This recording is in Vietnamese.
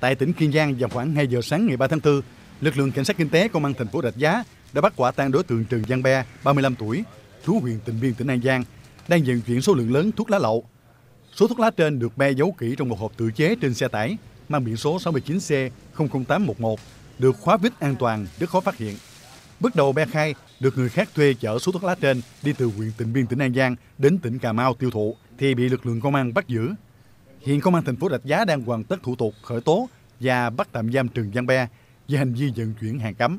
Tại tỉnh Kiên Giang vào khoảng 2 giờ sáng ngày 3 tháng 4, lực lượng cảnh sát kinh tế công an thành phố Rạch Giá đã bắt quả tang đối tượng Trần Giang Be, 35 tuổi, trú huyện Tịnh Biên tỉnh An Giang, đang vận chuyển số lượng lớn thuốc lá lậu. Số thuốc lá trên được Be giấu kỹ trong một hộp tự chế trên xe tải mang biển số 69C00811 được khóa vít an toàn rất khó phát hiện. Bước đầu Be khai được người khác thuê chở số thuốc lá trên đi từ huyện Tịnh Biên tỉnh An Giang đến tỉnh Cà Mau tiêu thụ thì bị lực lượng công an bắt giữ. Hiện Công an thành phố Rạch Giá đang hoàn tất thủ tục khởi tố và bắt tạm giam Trường Giang Be về hành vi vận chuyển hàng cấm.